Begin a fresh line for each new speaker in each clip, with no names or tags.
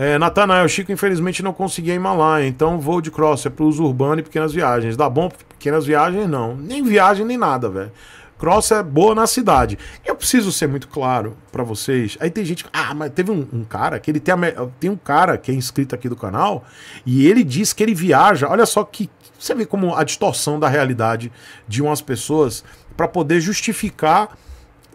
É, Natanael, Chico, infelizmente não consegui a malar, então vou de cross, é para uso urbano e pequenas viagens. Dá bom para pequenas viagens? Não. Nem viagem, nem nada, velho. Cross é boa na cidade. Eu preciso ser muito claro para vocês. Aí tem gente. Ah, mas teve um, um cara que ele tem. A, tem um cara que é inscrito aqui do canal e ele diz que ele viaja. Olha só que. Você vê como a distorção da realidade de umas pessoas para poder justificar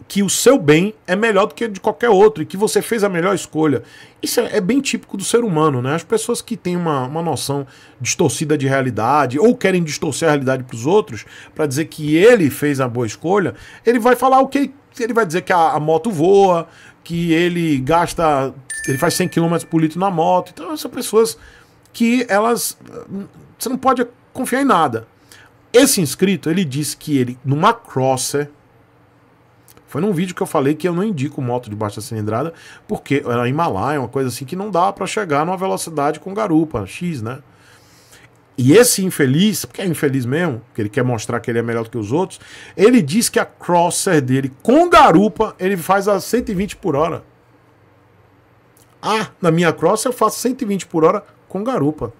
que o seu bem é melhor do que de qualquer outro e que você fez a melhor escolha. Isso é, é, bem típico do ser humano, né? As pessoas que têm uma, uma noção distorcida de realidade ou querem distorcer a realidade para os outros para dizer que ele fez a boa escolha, ele vai falar o que ele vai dizer que a, a moto voa, que ele gasta, ele faz 100 km por litro na moto. Então são pessoas que elas você não pode confiar em nada. Esse inscrito, ele disse que ele numa crosser foi num vídeo que eu falei que eu não indico moto de baixa cilindrada, porque era Himalaia, uma coisa assim que não dá para chegar numa velocidade com garupa, X, né? E esse infeliz, porque é infeliz mesmo, que ele quer mostrar que ele é melhor do que os outros, ele diz que a crosser dele com garupa, ele faz a 120 por hora. Ah, na minha crosser eu faço 120 por hora com garupa.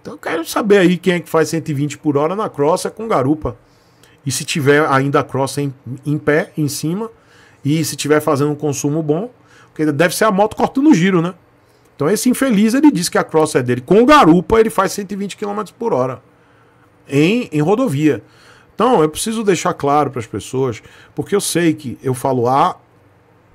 Então eu quero saber aí quem é que faz 120 por hora na crosser com garupa. E se tiver ainda a cross em, em pé, em cima, e se tiver fazendo um consumo bom, porque deve ser a moto cortando o giro, né? Então esse infeliz ele diz que a cross é dele. Com garupa ele faz 120 km por hora em, em rodovia. Então eu preciso deixar claro para as pessoas, porque eu sei que eu falo A,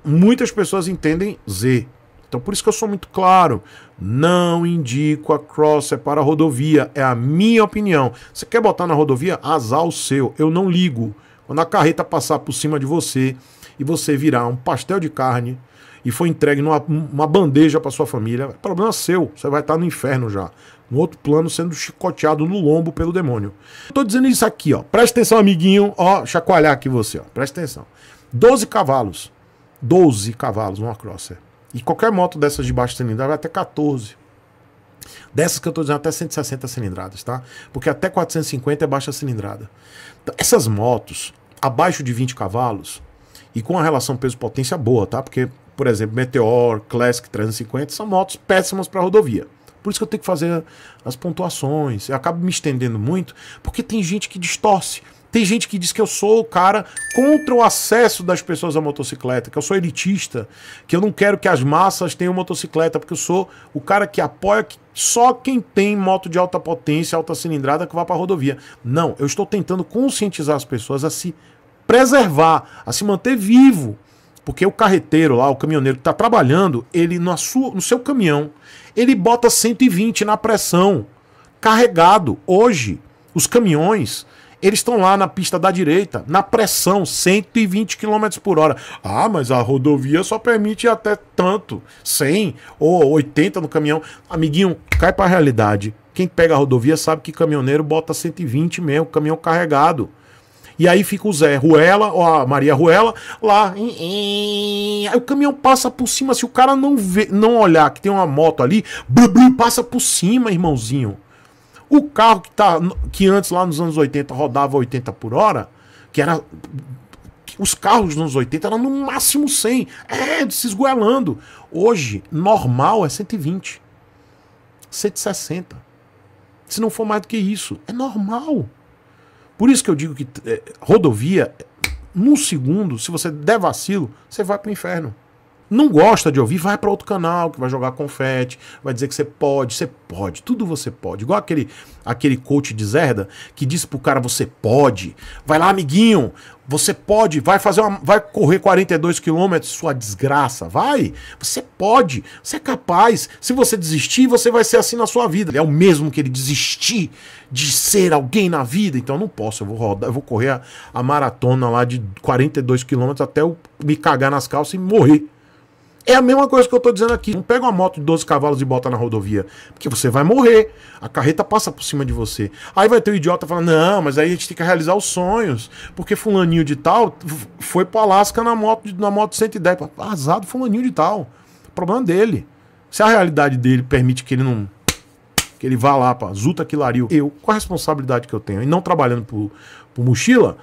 muitas pessoas entendem Z. Então por isso que eu sou muito claro, não indico a Crosser para a rodovia, é a minha opinião. Você quer botar na rodovia? Azar o seu, eu não ligo. Quando a carreta passar por cima de você e você virar um pastel de carne e foi entregue numa bandeja para sua família, é problema seu, você vai estar tá no inferno já. No outro plano, sendo chicoteado no lombo pelo demônio. Estou dizendo isso aqui, ó. Presta atenção, amiguinho. Ó, chacoalhar aqui você, ó. Presta atenção. 12 cavalos. 12 cavalos, uma crosser. E qualquer moto dessas de baixa cilindrada vai até 14. Dessas que eu estou dizendo até 160 cilindradas, tá? Porque até 450 é baixa cilindrada. Essas motos abaixo de 20 cavalos e com a relação peso-potência boa, tá? Porque, por exemplo, Meteor, Classic 350 são motos péssimas para rodovia. Por isso que eu tenho que fazer as pontuações. Eu acabo me estendendo muito, porque tem gente que distorce. Tem gente que diz que eu sou o cara contra o acesso das pessoas à motocicleta, que eu sou elitista, que eu não quero que as massas tenham motocicleta, porque eu sou o cara que apoia que só quem tem moto de alta potência, alta cilindrada, que vá para a rodovia. Não, eu estou tentando conscientizar as pessoas a se preservar, a se manter vivo. Porque o carreteiro lá, o caminhoneiro que está trabalhando, ele na sua, no seu caminhão, ele bota 120 na pressão, carregado. Hoje, os caminhões eles estão lá na pista da direita, na pressão, 120 km por hora. Ah, mas a rodovia só permite até tanto, 100 ou 80 no caminhão. Amiguinho, cai para a realidade. Quem pega a rodovia sabe que caminhoneiro bota 120 mesmo, caminhão carregado. E aí fica o Zé Ruela, ou a Maria Ruela, lá. Aí o caminhão passa por cima. Se o cara não, vê, não olhar que tem uma moto ali, passa por cima, irmãozinho. O carro que, tá, que antes, lá nos anos 80, rodava 80 por hora, que era. Os carros nos anos 80 eram no máximo 100. É, se esgoelando. Hoje, normal é 120. 160. Se não for mais do que isso, é normal. Por isso que eu digo que é, rodovia, num segundo, se você der vacilo, você vai para o inferno. Não gosta de ouvir, vai para outro canal que vai jogar confete, vai dizer que você pode, você pode, tudo você pode. Igual aquele aquele coach de Zerda que disse pro cara você pode. Vai lá, amiguinho, você pode, vai fazer uma, vai correr 42 quilômetros, sua desgraça, vai. Você pode, você é capaz. Se você desistir, você vai ser assim na sua vida. É o mesmo que ele desistir de ser alguém na vida, então não posso, eu vou rodar, eu vou correr a, a maratona lá de 42 quilômetros até eu me cagar nas calças e morrer. É a mesma coisa que eu estou dizendo aqui. Não pega uma moto de 12 cavalos e bota na rodovia, porque você vai morrer. A carreta passa por cima de você. Aí vai ter o um idiota falando: "Não, mas aí a gente tem que realizar os sonhos, porque fulaninho de tal foi pro Alasca na moto na moto 110, azado fulaninho de tal. Problema dele. Se a realidade dele permite que ele não que ele vá lá para Zuta Lariu, eu com a responsabilidade que eu tenho e não trabalhando por, por mochila,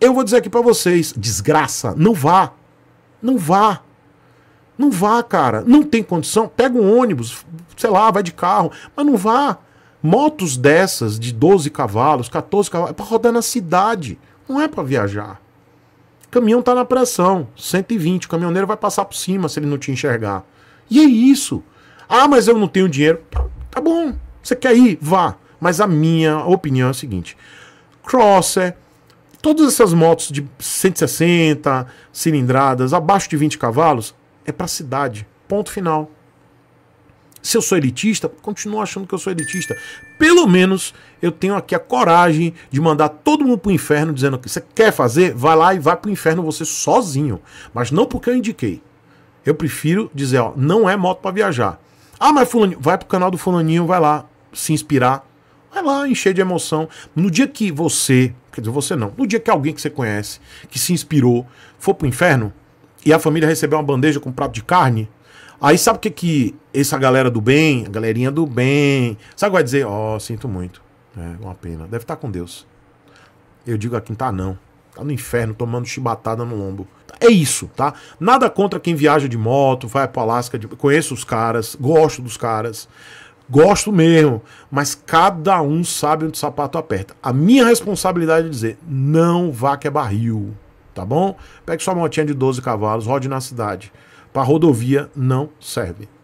eu vou dizer aqui para vocês, desgraça, não vá. Não vá. Não vá, cara. Não tem condição. Pega um ônibus, sei lá, vai de carro, mas não vá. Motos dessas de 12 cavalos, 14 cavalos, é para rodar na cidade, não é para viajar. caminhão tá na pressão, 120, o caminhoneiro vai passar por cima se ele não te enxergar. E é isso. Ah, mas eu não tenho dinheiro. Tá bom, você quer ir? Vá. Mas a minha opinião é a seguinte: Crosser, todas essas motos de 160 cilindradas, abaixo de 20 cavalos, é para a cidade. Ponto final. Se eu sou elitista, continuo achando que eu sou elitista. Pelo menos eu tenho aqui a coragem de mandar todo mundo para o inferno dizendo que você quer fazer, vai lá e vai o inferno você sozinho. Mas não porque eu indiquei. Eu prefiro dizer, ó, não é moto para viajar. Ah, mas fulaninho, vai pro canal do fulaninho, vai lá se inspirar. Vai lá encher de emoção. No dia que você, quer dizer, você não, no dia que alguém que você conhece, que se inspirou, for para o inferno, e a família recebeu uma bandeja com um prato de carne. Aí sabe o que que essa galera do bem, a galerinha do bem, sabe o que vai dizer? Ó, oh, sinto muito. É uma pena. Deve estar tá com Deus. Eu digo a quem tá não. Tá no inferno tomando chibatada no lombo. É isso, tá? Nada contra quem viaja de moto, vai pra Alasca, de... conheço os caras, gosto dos caras. Gosto mesmo, mas cada um sabe onde o sapato aperta. A minha responsabilidade é dizer: não vá que é barril tá bom? Pegue sua motinha de 12 cavalos, rode na cidade. Para rodovia não serve.